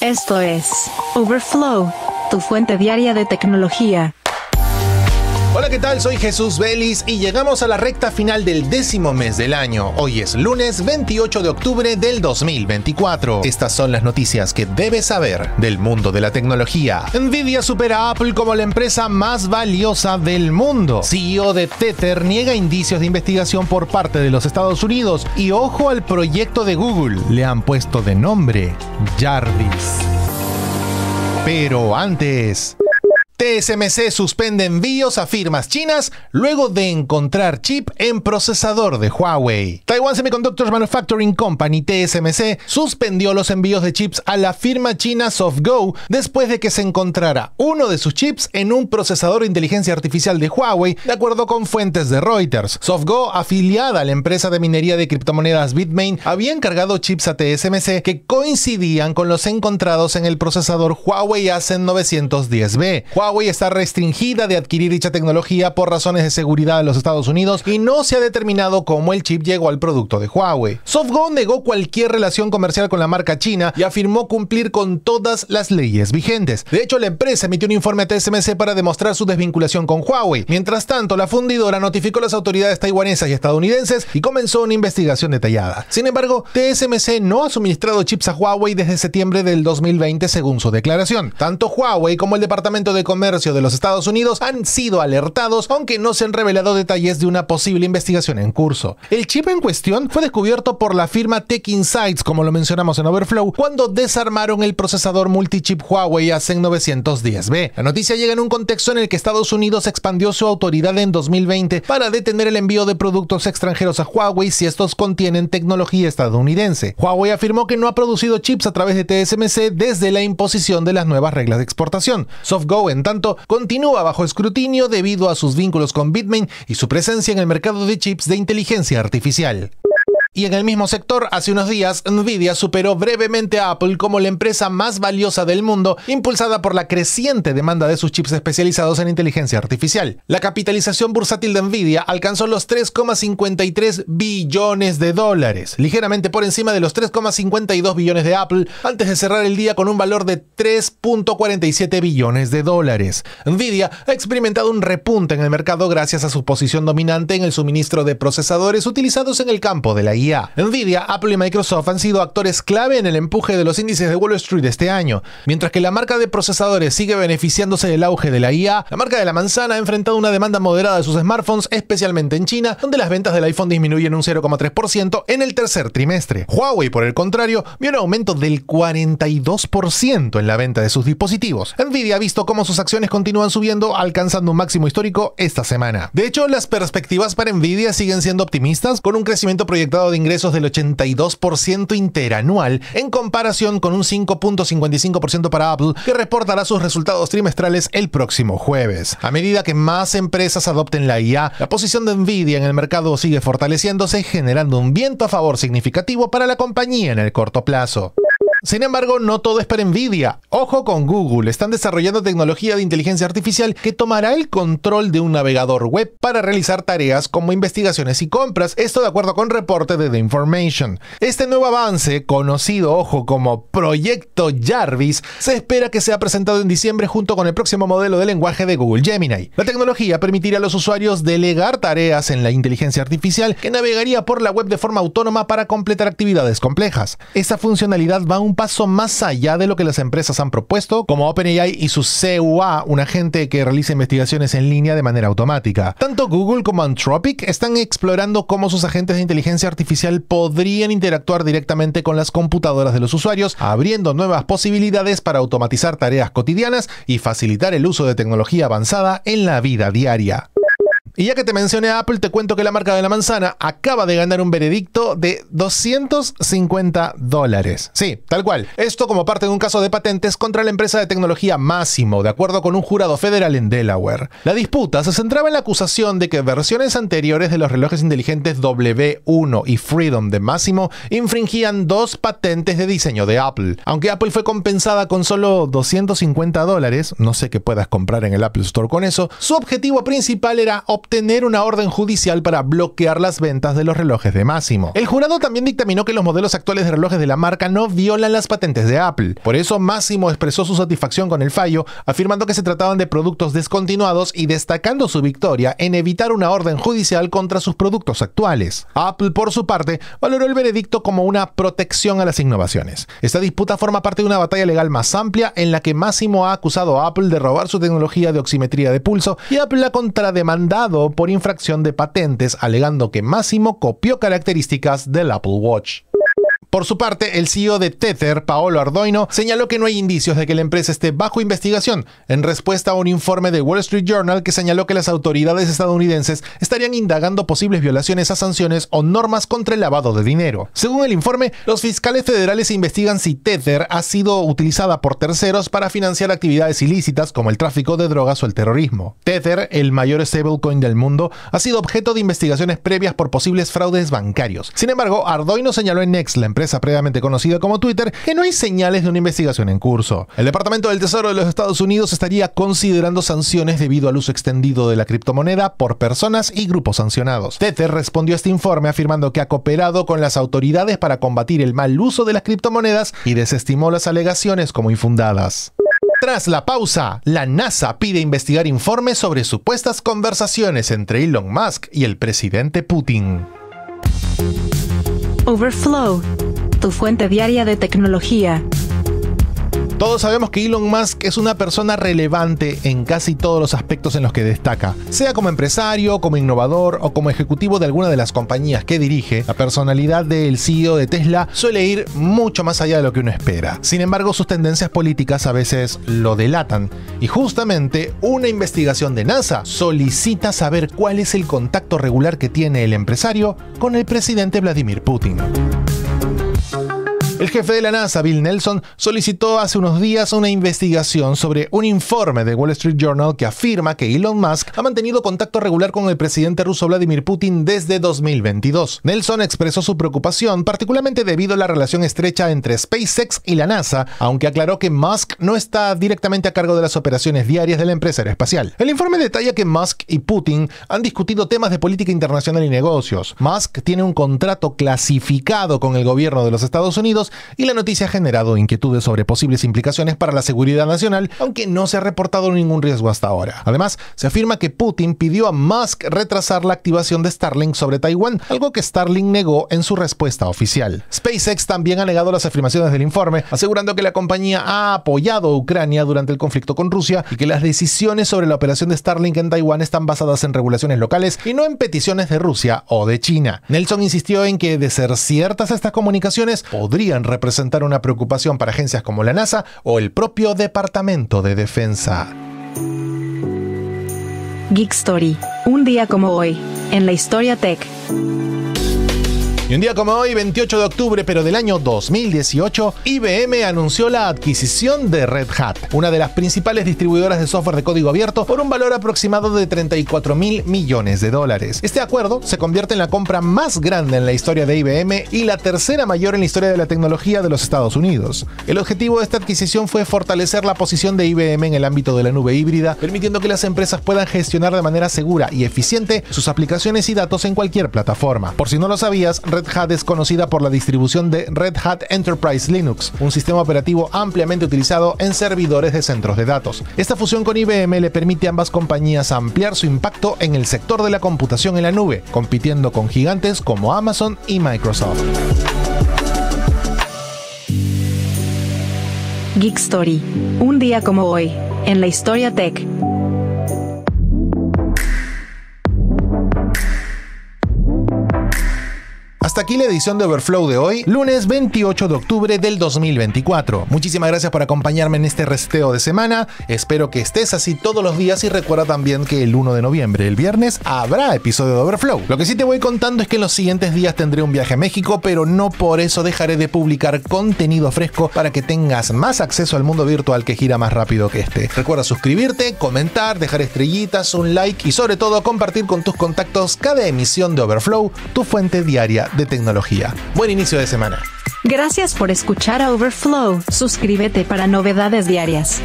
Esto es Overflow, tu fuente diaria de tecnología. Hola, ¿qué tal? Soy Jesús Vélez y llegamos a la recta final del décimo mes del año. Hoy es lunes 28 de octubre del 2024. Estas son las noticias que debes saber del mundo de la tecnología. Nvidia supera a Apple como la empresa más valiosa del mundo. CEO de Tether niega indicios de investigación por parte de los Estados Unidos y ojo al proyecto de Google. Le han puesto de nombre Jarvis. Pero antes... TSMC suspende envíos a firmas chinas luego de encontrar chip en procesador de Huawei. Taiwan Semiconductor Manufacturing Company, TSMC, suspendió los envíos de chips a la firma china SoftGo después de que se encontrara uno de sus chips en un procesador de inteligencia artificial de Huawei, de acuerdo con fuentes de Reuters. SoftGo, afiliada a la empresa de minería de criptomonedas Bitmain, había encargado chips a TSMC que coincidían con los encontrados en el procesador Huawei Ascend 910B. Huawei está restringida de adquirir dicha tecnología por razones de seguridad en los Estados Unidos y no se ha determinado cómo el chip llegó al producto de Huawei. Softgo negó cualquier relación comercial con la marca china y afirmó cumplir con todas las leyes vigentes. De hecho, la empresa emitió un informe a TSMC para demostrar su desvinculación con Huawei. Mientras tanto, la fundidora notificó a las autoridades taiwanesas y estadounidenses y comenzó una investigación detallada. Sin embargo, TSMC no ha suministrado chips a Huawei desde septiembre del 2020 según su declaración. Tanto Huawei como el Departamento de Comercio de los Estados Unidos han sido alertados, aunque no se han revelado detalles de una posible investigación en curso. El chip en cuestión fue descubierto por la firma Tech Insights, como lo mencionamos en Overflow, cuando desarmaron el procesador multichip Huawei Ascend 910B. La noticia llega en un contexto en el que Estados Unidos expandió su autoridad en 2020 para detener el envío de productos extranjeros a Huawei si estos contienen tecnología estadounidense. Huawei afirmó que no ha producido chips a través de TSMC desde la imposición de las nuevas reglas de exportación. SoftGo, en tanto, continúa bajo escrutinio debido a sus vínculos con Bitmain y su presencia en el mercado de chips de inteligencia artificial. Y en el mismo sector, hace unos días, Nvidia superó brevemente a Apple como la empresa más valiosa del mundo, impulsada por la creciente demanda de sus chips especializados en inteligencia artificial. La capitalización bursátil de Nvidia alcanzó los 3,53 billones de dólares, ligeramente por encima de los 3,52 billones de Apple, antes de cerrar el día con un valor de 3,47 billones de dólares. Nvidia ha experimentado un repunte en el mercado gracias a su posición dominante en el suministro de procesadores utilizados en el campo de la IA. Nvidia, Apple y Microsoft han sido actores clave en el empuje de los índices de Wall Street este año. Mientras que la marca de procesadores sigue beneficiándose del auge de la IA, la marca de la manzana ha enfrentado una demanda moderada de sus smartphones, especialmente en China, donde las ventas del iPhone disminuyen un 0,3% en el tercer trimestre. Huawei, por el contrario, vio un aumento del 42% en la venta de sus dispositivos. Nvidia ha visto cómo sus acciones continúan subiendo, alcanzando un máximo histórico esta semana. De hecho, las perspectivas para Nvidia siguen siendo optimistas, con un crecimiento proyectado de ingresos del 82% interanual en comparación con un 5.55% para Apple que reportará sus resultados trimestrales el próximo jueves. A medida que más empresas adopten la IA, la posición de Nvidia en el mercado sigue fortaleciéndose generando un viento a favor significativo para la compañía en el corto plazo. Sin embargo, no todo es para envidia. Ojo con Google, están desarrollando tecnología de inteligencia artificial que tomará el control de un navegador web para realizar tareas como investigaciones y compras, esto de acuerdo con reporte de The Information. Este nuevo avance, conocido, ojo, como Proyecto Jarvis, se espera que sea presentado en diciembre junto con el próximo modelo de lenguaje de Google Gemini. La tecnología permitirá a los usuarios delegar tareas en la inteligencia artificial que navegaría por la web de forma autónoma para completar actividades complejas. Esta funcionalidad va un un paso más allá de lo que las empresas han propuesto, como OpenAI y su CUA, un agente que realiza investigaciones en línea de manera automática. Tanto Google como Anthropic están explorando cómo sus agentes de inteligencia artificial podrían interactuar directamente con las computadoras de los usuarios, abriendo nuevas posibilidades para automatizar tareas cotidianas y facilitar el uso de tecnología avanzada en la vida diaria. Y ya que te mencioné a Apple, te cuento que la marca de la manzana acaba de ganar un veredicto de 250 dólares. Sí, tal cual. Esto como parte de un caso de patentes contra la empresa de tecnología Máximo, de acuerdo con un jurado federal en Delaware. La disputa se centraba en la acusación de que versiones anteriores de los relojes inteligentes W1 y Freedom de Máximo infringían dos patentes de diseño de Apple. Aunque Apple fue compensada con solo 250 dólares, no sé qué puedas comprar en el Apple Store con eso, su objetivo principal era obtener tener una orden judicial para bloquear las ventas de los relojes de Máximo. El jurado también dictaminó que los modelos actuales de relojes de la marca no violan las patentes de Apple. Por eso Máximo expresó su satisfacción con el fallo, afirmando que se trataban de productos descontinuados y destacando su victoria en evitar una orden judicial contra sus productos actuales. Apple, por su parte, valoró el veredicto como una protección a las innovaciones. Esta disputa forma parte de una batalla legal más amplia en la que Máximo ha acusado a Apple de robar su tecnología de oximetría de pulso y Apple ha contrademandado por infracción de patentes alegando que Máximo copió características del Apple Watch. Por su parte, el CEO de Tether, Paolo Ardoino, señaló que no hay indicios de que la empresa esté bajo investigación, en respuesta a un informe de Wall Street Journal que señaló que las autoridades estadounidenses estarían indagando posibles violaciones a sanciones o normas contra el lavado de dinero. Según el informe, los fiscales federales investigan si Tether ha sido utilizada por terceros para financiar actividades ilícitas como el tráfico de drogas o el terrorismo. Tether, el mayor stablecoin del mundo, ha sido objeto de investigaciones previas por posibles fraudes bancarios. Sin embargo, Ardoino señaló en Next empresa empresa previamente conocida como Twitter, que no hay señales de una investigación en curso. El Departamento del Tesoro de los Estados Unidos estaría considerando sanciones debido al uso extendido de la criptomoneda por personas y grupos sancionados. Tether respondió a este informe afirmando que ha cooperado con las autoridades para combatir el mal uso de las criptomonedas y desestimó las alegaciones como infundadas. Tras la pausa, la NASA pide investigar informes sobre supuestas conversaciones entre Elon Musk y el presidente Putin. Overflow tu fuente diaria de tecnología. Todos sabemos que Elon Musk es una persona relevante en casi todos los aspectos en los que destaca. Sea como empresario, como innovador o como ejecutivo de alguna de las compañías que dirige, la personalidad del CEO de Tesla suele ir mucho más allá de lo que uno espera. Sin embargo, sus tendencias políticas a veces lo delatan. Y justamente una investigación de NASA solicita saber cuál es el contacto regular que tiene el empresario con el presidente Vladimir Putin. El jefe de la NASA, Bill Nelson, solicitó hace unos días una investigación sobre un informe de Wall Street Journal que afirma que Elon Musk ha mantenido contacto regular con el presidente ruso Vladimir Putin desde 2022. Nelson expresó su preocupación, particularmente debido a la relación estrecha entre SpaceX y la NASA, aunque aclaró que Musk no está directamente a cargo de las operaciones diarias de la empresa espacial. El informe detalla que Musk y Putin han discutido temas de política internacional y negocios. Musk tiene un contrato clasificado con el gobierno de los Estados Unidos y la noticia ha generado inquietudes sobre posibles implicaciones para la seguridad nacional, aunque no se ha reportado ningún riesgo hasta ahora. Además, se afirma que Putin pidió a Musk retrasar la activación de Starlink sobre Taiwán, algo que Starlink negó en su respuesta oficial. SpaceX también ha negado las afirmaciones del informe, asegurando que la compañía ha apoyado a Ucrania durante el conflicto con Rusia y que las decisiones sobre la operación de Starlink en Taiwán están basadas en regulaciones locales y no en peticiones de Rusia o de China. Nelson insistió en que de ser ciertas estas comunicaciones podrían representar una preocupación para agencias como la NASA o el propio Departamento de Defensa. Geek Story. Un día como hoy, en la historia tech. Y un día como hoy, 28 de octubre, pero del año 2018, IBM anunció la adquisición de Red Hat, una de las principales distribuidoras de software de código abierto, por un valor aproximado de 34 mil millones de dólares. Este acuerdo se convierte en la compra más grande en la historia de IBM y la tercera mayor en la historia de la tecnología de los Estados Unidos. El objetivo de esta adquisición fue fortalecer la posición de IBM en el ámbito de la nube híbrida, permitiendo que las empresas puedan gestionar de manera segura y eficiente sus aplicaciones y datos en cualquier plataforma. Por si no lo sabías, Red Hat es conocida por la distribución de Red Hat Enterprise Linux, un sistema operativo ampliamente utilizado en servidores de centros de datos. Esta fusión con IBM le permite a ambas compañías ampliar su impacto en el sector de la computación en la nube, compitiendo con gigantes como Amazon y Microsoft. Geek Story. Un día como hoy, en la historia tech. Hasta aquí la edición de Overflow de hoy, lunes 28 de octubre del 2024. Muchísimas gracias por acompañarme en este reseteo de semana. Espero que estés así todos los días y recuerda también que el 1 de noviembre, el viernes, habrá episodio de Overflow. Lo que sí te voy contando es que en los siguientes días tendré un viaje a México, pero no por eso dejaré de publicar contenido fresco para que tengas más acceso al mundo virtual que gira más rápido que este. Recuerda suscribirte, comentar, dejar estrellitas, un like y sobre todo compartir con tus contactos cada emisión de Overflow, tu fuente diaria de tecnología. Buen inicio de semana. Gracias por escuchar a Overflow. Suscríbete para novedades diarias.